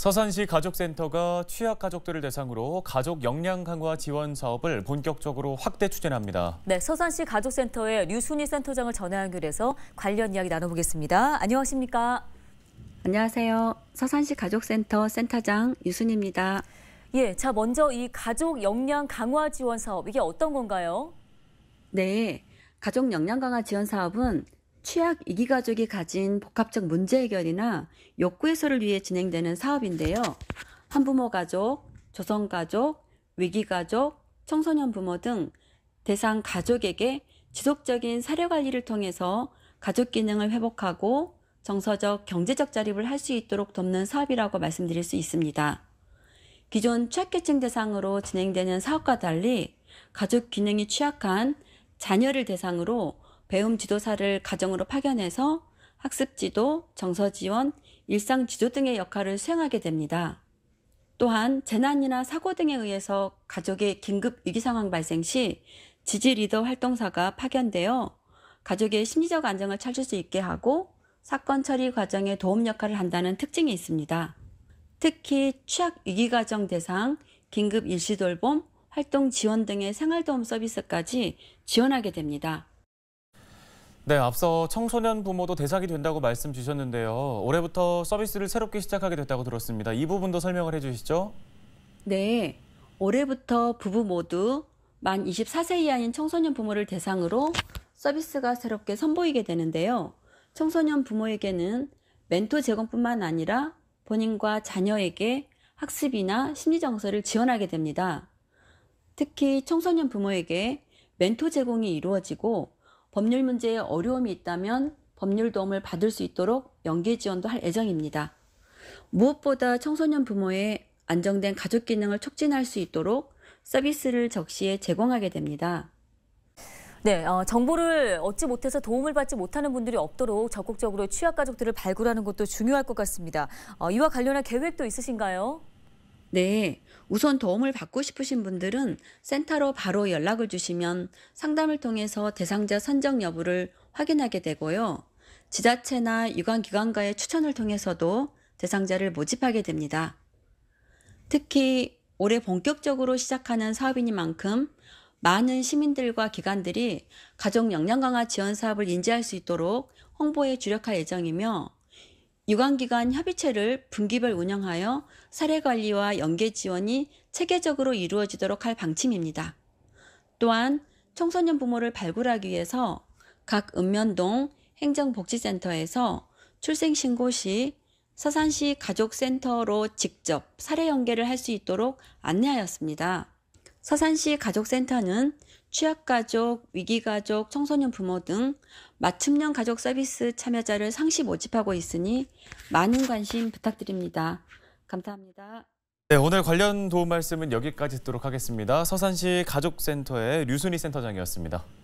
서산시 가족센터가 취약 가족들을 대상으로 가족 역량 강화 지원 사업을 본격적으로 확대 추진합니다. 네, 서산시 가족센터의 류순희 센터장을 전화 연결해서 관련 이야기 나눠보겠습니다. 안녕하십니까? 안녕하세요. 서산시 가족센터 센터장 유순입니다. 예, 자 먼저 이 가족 역량 강화 지원 사업 이게 어떤 건가요? 네, 가족 역량 강화 지원 사업은 취약 이기가족이 가진 복합적 문제 해결이나 욕구 해소를 위해 진행되는 사업인데요. 한부모 가족, 조선 가족, 위기 가족, 청소년 부모 등 대상 가족에게 지속적인 사려 관리를 통해서 가족 기능을 회복하고 정서적, 경제적 자립을 할 수 있도록 돕는 사업이라고 말씀드릴 수 있습니다. 기존 취약계층 대상으로 진행되는 사업과 달리 가족 기능이 취약한 자녀를 대상으로 배움 지도사를 가정으로 파견해서 학습 지도, 정서 지원, 일상 지도 등의 역할을 수행하게 됩니다. 또한 재난이나 사고 등에 의해서 가족의 긴급 위기 상황 발생 시 지지 리더 활동사가 파견되어 가족의 심리적 안정을 찾을 수 있게 하고 사건 처리 과정에 도움 역할을 한다는 특징이 있습니다. 특히 취약 위기 가정 대상, 긴급 일시 돌봄, 활동 지원 등의 생활 도움 서비스까지 지원하게 됩니다. 네, 앞서 청소년 부모도 대상이 된다고 말씀 주셨는데요. 올해부터 서비스를 새롭게 시작하게 됐다고 들었습니다. 이 부분도 설명을 해주시죠. 네, 올해부터 부부 모두 만 24세 이하인 청소년 부모를 대상으로 서비스가 새롭게 선보이게 되는데요. 청소년 부모에게는 멘토 제공뿐만 아니라 본인과 자녀에게 학습이나 심리 정서를 지원하게 됩니다. 특히 청소년 부모에게 멘토 제공이 이루어지고 법률 문제에 어려움이 있다면 법률 도움을 받을 수 있도록 연계 지원도 할 예정입니다. 무엇보다 청소년 부모의 안정된 가족 기능을 촉진할 수 있도록 서비스를 적시에 제공하게 됩니다. 네, 어, 정보를 얻지 못해서 도움을 받지 못하는 분들이 없도록 적극적으로 취약 가족들을 발굴하는 것도 중요할 것 같습니다. 어, 이와 관련한 계획도 있으신가요? 네. 우선 도움을 받고 싶으신 분들은 센터로 바로 연락을 주시면 상담을 통해서 대상자 선정 여부를 확인하게 되고요. 지자체나 유관기관과의 추천을 통해서도 대상자를 모집하게 됩니다. 특히 올해 본격적으로 시작하는 사업이니만큼 많은 시민들과 기관들이 가족 역량 강화 지원 사업을 인지할 수 있도록 홍보에 주력할 예정이며 유관기관 협의체를 분기별 운영하여 사례 관리와 연계 지원이 체계적으로 이루어지도록 할 방침입니다. 또한 청소년 부모를 발굴하기 위해서 각 읍면동 행정복지센터에서 출생신고 시 서산시 가족센터로 직접 사례 연계를 할 수 있도록 안내하였습니다. 서산시 가족센터는 취약가족, 위기가족, 청소년 부모 등 맞춤형 가족 서비스 참여자를 상시 모집하고 있으니 많은 관심 부탁드립니다. 감사합니다. 네, 오늘 관련 도움 말씀은 여기까지 듣도록 하겠습니다. 서산시 가족센터의 류순희 센터장이었습니다.